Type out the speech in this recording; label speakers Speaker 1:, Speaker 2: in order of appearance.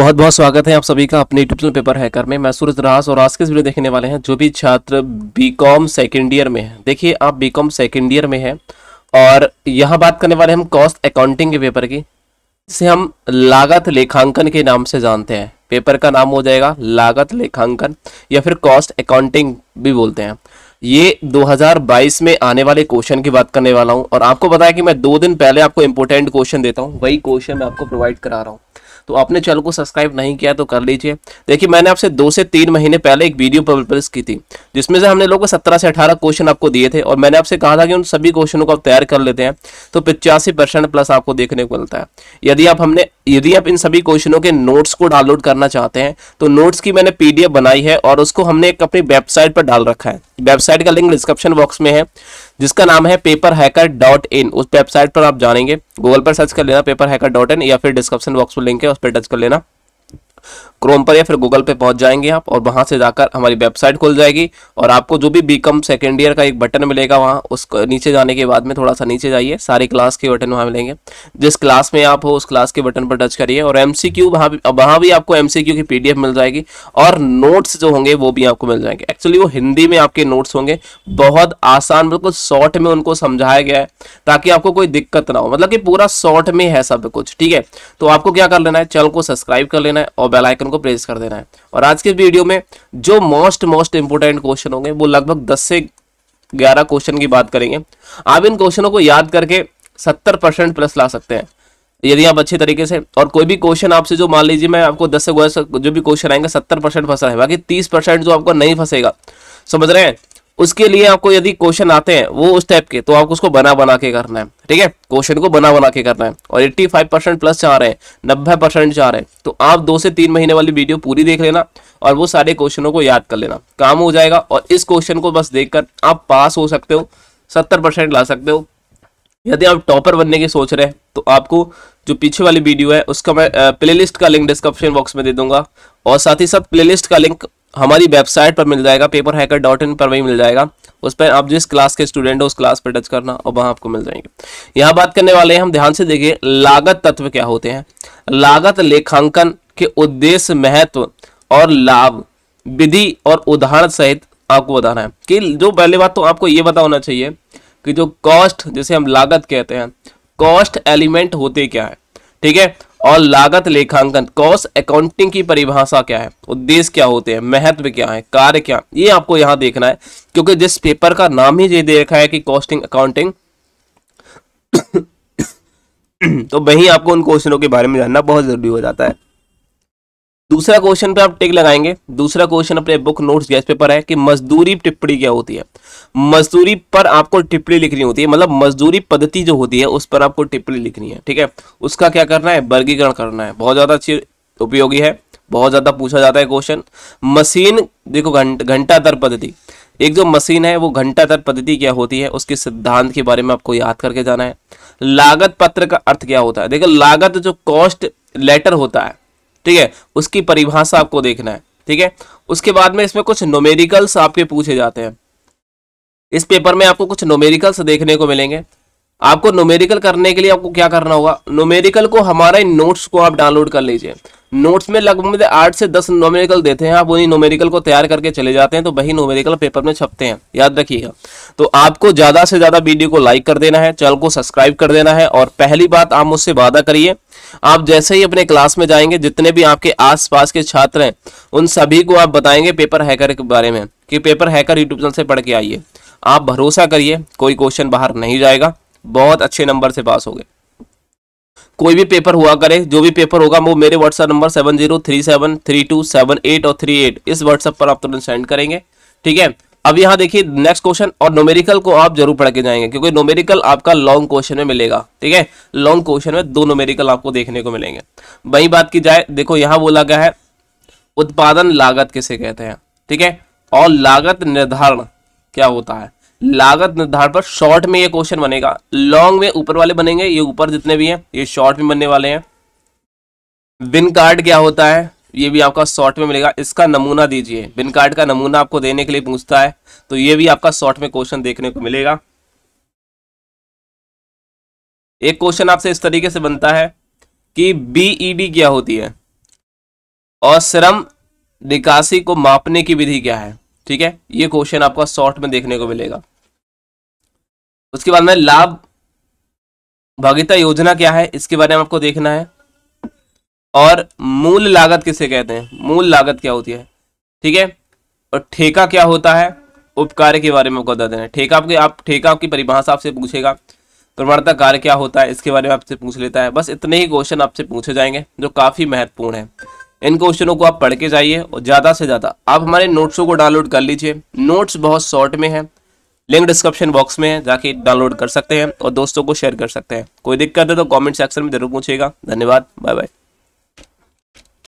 Speaker 1: बहुत बहुत स्वागत है आप सभी का अपने यूट्यूब चैनल पेपर हैकर में मैं सूरज रास और आज के इस वीडियो देखने वाले हैं जो भी छात्र बीकॉम सेकेंड ईयर में है देखिए आप बीकॉम सेकेंड ईयर में हैं और यहाँ बात करने वाले हम कॉस्ट अकाउंटिंग के पेपर की जिसे हम लागत लेखांकन के नाम से जानते हैं पेपर का नाम हो जाएगा लागत लेखांकन या फिर कॉस्ट अकाउंटिंग भी बोलते हैं ये 2022 में आने वाले क्वेश्चन की बात करने वाला हूँ और आपको बताया कि मैं दो दिन पहले आपको इंपोर्टेंट क्वेश्चन देता हूँ वही क्वेश्चन मैं आपको प्रोवाइड करा रहा हूँ तो आपने चैनल को सब्सक्राइब नहीं किया तो कर लीजिए देखिए मैंने आपसे दो से तीन महीने पहले एक वीडियो पब्लिश की थी जिसमें से हमने लोग सत्रह से अठारह क्वेश्चन आपको दिए थे और मैंने आपसे कहा था कि उन सभी क्वेश्चनों को आप तैयार कर लेते हैं तो पिचासी प्लस आपको देखने को मिलता है यदि आप हमने यदि आप इन सभी क्वेश्चनों के नोट्स को डाउनलोड करना चाहते हैं तो नोट्स की मैंने पी बनाई है और उसको हमने एक अपनी वेबसाइट पर डाल रखा है वेबसाइट का लिंक डिस्क्रिप्शन बॉक्स में है जिसका नाम है पेपर हैकर डॉट इन उस वेबसाइट पर आप जानेंगे गूगल पर सर्च कर लेना पेपर हैकर डॉट इन या फिर डिस्क्रिप्शन बॉक्स में लिंक है उस पर टच कर लेना क्रोम पर या फिर गूगल पे पहुंच जाएंगे आप और वहां से जाकर हमारी वेबसाइट खुल जाएगी और आपको जो भी बीकॉम सेकेंड ईयर का एक बटन मिलेगा वहां उस नीचे जाने के बाद में थोड़ा सा नीचे जाइए सारे क्लास के बटन वहां मिलेंगे जिस क्लास में आप हो उस क्लास के बटन पर टच करिए और एम सी क्यू वहाँ वहाँ भी आपको एम सी क्यू की पी मिल जाएगी और नोट्स जो होंगे वो भी आपको मिल जाएंगे एक्चुअली वो हिंदी में आपके नोट्स होंगे बहुत आसान बिल्कुल शॉर्ट में उनको समझाया गया है ताकि आपको कोई दिक्कत ना हो मतलब कि पूरा शॉर्ट में है सब कुछ ठीक है तो आपको क्या कर लेना है चैनल को सब्सक्राइब कर लेना है और बेल आइकन को प्रेस कर देना है और आज के वीडियो में जो मोस्ट मोस्ट इंपोर्टेंट क्वेश्चन होंगे वो लगभग दस से ग्यारह क्वेश्चन की बात करेंगे आप इन क्वेश्चनों को याद करके सत्तर परसेंट प्लस ला सकते हैं यदि आप अच्छे तरीके से और कोई भी क्वेश्चन आपसे जो मान लीजिए मैं आपको दस से जो भी क्वेश्चन आएंगे सत्तर परसेंट फंसा है बाकी तीस परसेंट जो आपको नहीं फंसेगा समझ रहे हैं उसके लिए आपको यदि क्वेश्चन आते हैं वो उस टाइप के तो आपको उसको बना बना के करना है ठीक है क्वेश्चन को बना बना के करना है और 85 परसेंट प्लस चाह रहे हैं नब्बे परसेंट चाह रहे हैं तो आप दो से तीन महीने वाली वीडियो पूरी देख लेना और वो सारे क्वेश्चनों को याद कर लेना काम हो जाएगा और इस क्वेश्चन को बस देख आप पास हो सकते हो सत्तर ला सकते हो यदि आप टॉपर बनने की सोच रहे हैं तो आपको जो पीछे वाली वीडियो है उसका मैं प्लेलिस्ट का लिंक डिस्क्रिप्शन बॉक्स में दे दूंगा और साथ ही साथ प्लेलिस्ट का लिंक हमारी वेबसाइट पर मिल जाएगा पेपर हैकर डॉट इन पर वही मिल जाएगा उस पर आप जिस क्लास के स्टूडेंट हो उस क्लास पर टच करना और वहाँ आपको मिल जाएंगे यहाँ बात करने वाले हैं हम ध्यान से देखिए लागत तत्व क्या होते हैं लागत लेखांकन के उद्देश्य महत्व और लाभ विधि और उदाहरण सहित आपको बताना है कि जो पहले बात तो आपको ये बता होना चाहिए कि जो कॉस्ट जैसे हम लागत कहते हैं कॉस्ट एलिमेंट होते क्या है ठीक है और लागत लेखांकन कॉस्ट अकाउंटिंग की परिभाषा क्या है उद्देश्य क्या होते हैं महत्व क्या है कार्य क्या ये आपको यहाँ देखना है क्योंकि जिस पेपर का नाम ही ये दे रखा है कि कॉस्टिंग अकाउंटिंग तो वही आपको उन क्वेश्चनों के बारे में जानना बहुत जरूरी हो जाता है दूसरा क्वेश्चन पे आप टिक लगाएंगे दूसरा क्वेश्चन अपने बुक नोट्स गैस पेपर है कि मजदूरी टिप्पणी क्या होती है मजदूरी पर आपको टिप्पणी लिखनी होती है मतलब मजदूरी पद्धति जो होती है उस पर आपको टिप्पणी लिखनी है ठीक है उसका क्या करना है वर्गीकरण करना है बहुत ज़्यादा अच्छी उपयोगी है बहुत ज़्यादा पूछा जाता है क्वेश्चन मशीन देखो घंट घंटा दर पद्धति एक जो मशीन है वो घंटा दर पद्धति क्या होती है उसके सिद्धांत के बारे में आपको याद करके जाना है लागत पत्र का अर्थ क्या होता है देखो लागत जो कॉस्ट लेटर होता है ठीक है उसकी परिभाषा आपको देखना है ठीक है उसके बाद में इसमें कुछ नोमेरिकल्स आपके पूछे जाते हैं इस पेपर में आपको कुछ नोमेरिकल्स देखने को मिलेंगे आपको नोमेरिकल करने के लिए आपको क्या करना होगा नोमेरिकल को हमारे नोट्स को आप डाउनलोड कर लीजिए नोट्स में लगभग आठ से दस नोमेरिकल देते हैं आप उन्हीं नोमेरिकल को तैयार करके चले जाते हैं तो वही नोमेरिकल पेपर में छपते हैं याद रखिएगा तो आपको ज़्यादा से ज़्यादा वीडियो को लाइक कर देना है चैनल को सब्सक्राइब कर देना है और पहली बात आप मुझसे वादा करिए आप जैसे ही अपने क्लास में जाएंगे जितने भी आपके आस के छात्र हैं उन सभी को आप बताएंगे पेपर हैकर के बारे में कि पेपर हैकर यूट्यूब चैनल से पढ़ के आइए आप भरोसा करिए कोई क्वेश्चन बाहर नहीं जाएगा बहुत अच्छे नंबर से पास गए कोई भी पेपर हुआ करे जो भी पेपर होगा वो मेरे WhatsApp number seven zero three seven three two seven eight और थ्री एट इस व्हाट्सएप पर आप तुरंत सेंड करेंगे ठीक है अब यहाँ देखिए नेक्स्ट क्वेश्चन और नोमेरिकल को आप जरूर पढ़ के जाएंगे क्योंकि नोमेरिकल आपका लॉन्ग क्वेश्चन में मिलेगा ठीक है लॉन्ग क्वेश्चन में दो नोमेरिकल आपको देखने को मिलेंगे वही बात की जाए देखो यहाँ बोला गया है उत्पादन लागत किसे कहते हैं ठीक है और लागत निर्धारण क्या होता है लागत निर्धारण पर शॉर्ट में ये क्वेश्चन बनेगा लॉन्ग में ऊपर वाले बनेंगे ये ऊपर जितने भी हैं ये शॉर्ट में बनने वाले हैं बिन कार्ड क्या होता है ये भी आपका शॉर्ट में मिलेगा इसका नमूना दीजिए बिन कार्ड का नमूना आपको देने के लिए पूछता है तो ये भी आपका शॉर्ट में क्वेश्चन देखने को मिलेगा एक क्वेश्चन आपसे इस तरीके से बनता है कि बीईडी e क्या होती है और श्रम निकासी को मापने की विधि क्या है ठीक है ये क्वेश्चन आपका शॉर्ट में देखने को मिलेगा उसके बाद में लाभ भागिता योजना क्या है इसके बारे में आपको देखना है और मूल लागत किसे कहते हैं मूल लागत क्या होती है ठीक है और ठेका क्या होता है उपकार्य के बारे में आपको बता देना है ठेका आपके आप ठेका आपकी परिभाषा आपसे पूछेगा प्रमाणता कार्य क्या होता है इसके बारे में आपसे पूछ लेता है बस इतने ही क्वेश्चन आपसे पूछे जाएंगे जो काफ़ी महत्वपूर्ण है इन क्वेश्चनों को आप पढ़ के जाइए और ज़्यादा से ज़्यादा आप हमारे नोट्सों को डाउनलोड कर लीजिए नोट्स बहुत शॉर्ट में है लिंक डिस्क्रिप्शन बॉक्स में है जाके डाउनलोड कर सकते हैं और दोस्तों को शेयर कर सकते हैं कोई दिक्कत है तो कॉमेंट सेक्शन में जरूर पूछेगा धन्यवाद बाय बाय